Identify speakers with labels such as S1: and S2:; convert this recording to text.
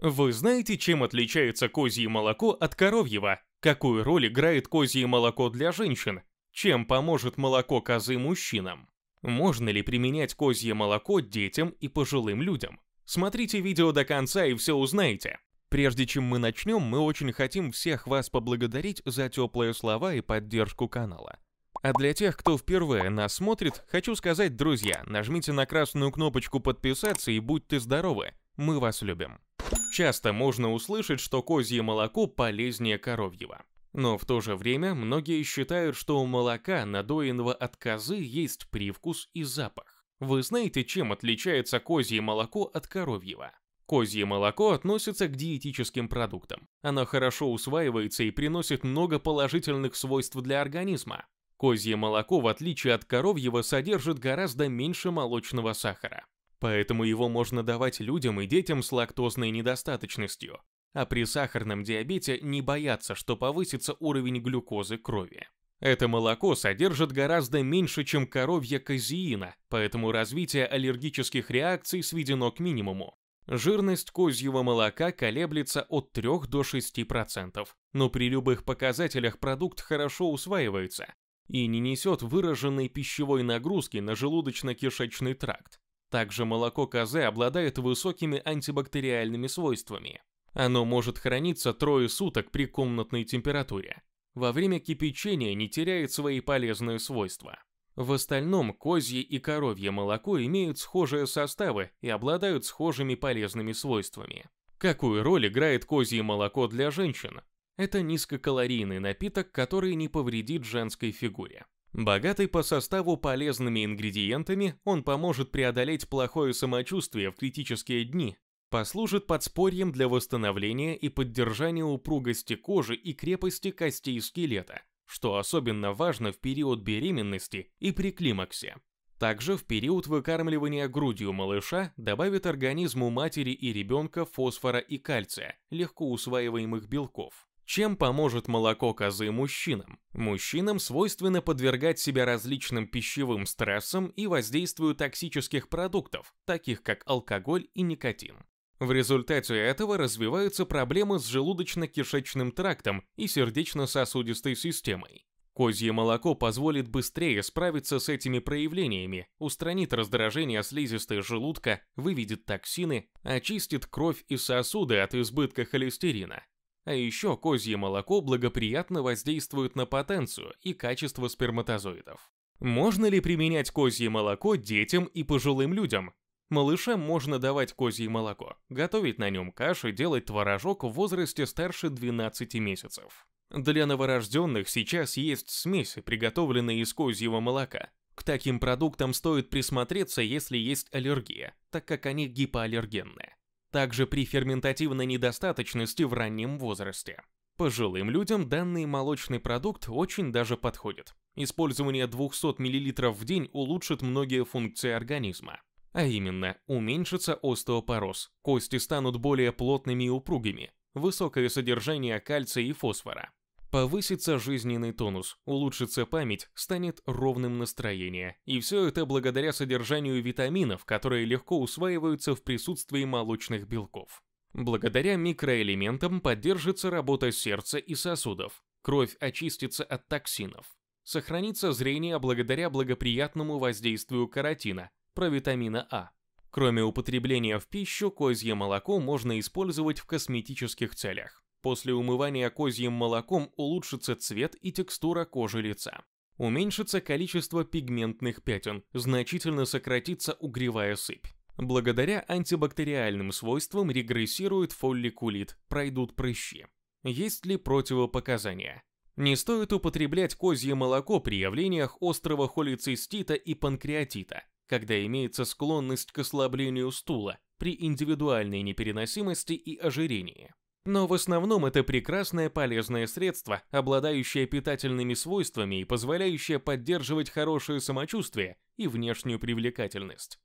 S1: Вы знаете, чем отличается козье молоко от коровьего? Какую роль играет козье молоко для женщин? Чем поможет молоко козы мужчинам? Можно ли применять козье молоко детям и пожилым людям? Смотрите видео до конца и все узнаете. Прежде чем мы начнем, мы очень хотим всех вас поблагодарить за теплые слова и поддержку канала. А для тех, кто впервые нас смотрит, хочу сказать, друзья, нажмите на красную кнопочку подписаться и будьте здоровы. Мы вас любим. Часто можно услышать, что козье молоко полезнее коровьего. Но в то же время многие считают, что у молока, надоенного от козы, есть привкус и запах. Вы знаете, чем отличается козье молоко от коровьего? Козье молоко относится к диетическим продуктам. Оно хорошо усваивается и приносит много положительных свойств для организма. Козье молоко, в отличие от коровьего, содержит гораздо меньше молочного сахара. Поэтому его можно давать людям и детям с лактозной недостаточностью, а при сахарном диабете не боятся, что повысится уровень глюкозы крови. Это молоко содержит гораздо меньше, чем коровья казеина, поэтому развитие аллергических реакций сведено к минимуму. Жирность козьего молока колеблется от 3 до 6%, но при любых показателях продукт хорошо усваивается, и не несет выраженной пищевой нагрузки на желудочно-кишечный тракт. Также молоко козы обладает высокими антибактериальными свойствами. Оно может храниться трое суток при комнатной температуре. Во время кипячения не теряет свои полезные свойства. В остальном козье и коровье молоко имеют схожие составы и обладают схожими полезными свойствами. Какую роль играет козье молоко для женщин? Это низкокалорийный напиток, который не повредит женской фигуре. Богатый по составу полезными ингредиентами, он поможет преодолеть плохое самочувствие в критические дни, послужит подспорьем для восстановления и поддержания упругости кожи и крепости костей скелета, что особенно важно в период беременности и при климаксе. Также в период выкармливания грудью малыша добавит организму матери и ребенка фосфора и кальция, легко усваиваемых белков. Чем поможет молоко козы мужчинам? Мужчинам свойственно подвергать себя различным пищевым стрессам и воздействию токсических продуктов, таких как алкоголь и никотин. В результате этого развиваются проблемы с желудочно-кишечным трактом и сердечно-сосудистой системой. Козье молоко позволит быстрее справиться с этими проявлениями, устранит раздражение слизистой желудка, выведет токсины, очистит кровь и сосуды от избытка холестерина, а еще козье молоко благоприятно воздействует на потенцию и качество сперматозоидов. Можно ли применять козье молоко детям и пожилым людям? Малышам можно давать козье молоко, готовить на нем каши, делать творожок в возрасте старше 12 месяцев. Для новорожденных сейчас есть смеси, приготовленные из козьего молока. К таким продуктам стоит присмотреться, если есть аллергия, так как они гипоаллергенные также при ферментативной недостаточности в раннем возрасте. Пожилым людям данный молочный продукт очень даже подходит. Использование 200 мл в день улучшит многие функции организма. А именно, уменьшится остеопороз, кости станут более плотными и упругими, высокое содержание кальция и фосфора, Повысится жизненный тонус, улучшится память, станет ровным настроение. И все это благодаря содержанию витаминов, которые легко усваиваются в присутствии молочных белков. Благодаря микроэлементам поддержится работа сердца и сосудов. Кровь очистится от токсинов. Сохранится зрение благодаря благоприятному воздействию каротина, провитамина А. Кроме употребления в пищу, козье молоко можно использовать в косметических целях. После умывания козьим молоком улучшится цвет и текстура кожи лица. Уменьшится количество пигментных пятен, значительно сократится угревая сыпь. Благодаря антибактериальным свойствам регрессирует фолликулит, пройдут прыщи. Есть ли противопоказания? Не стоит употреблять козье молоко при явлениях острого холецистита и панкреатита, когда имеется склонность к ослаблению стула при индивидуальной непереносимости и ожирении. Но в основном это прекрасное полезное средство, обладающее питательными свойствами и позволяющее поддерживать хорошее самочувствие и внешнюю привлекательность.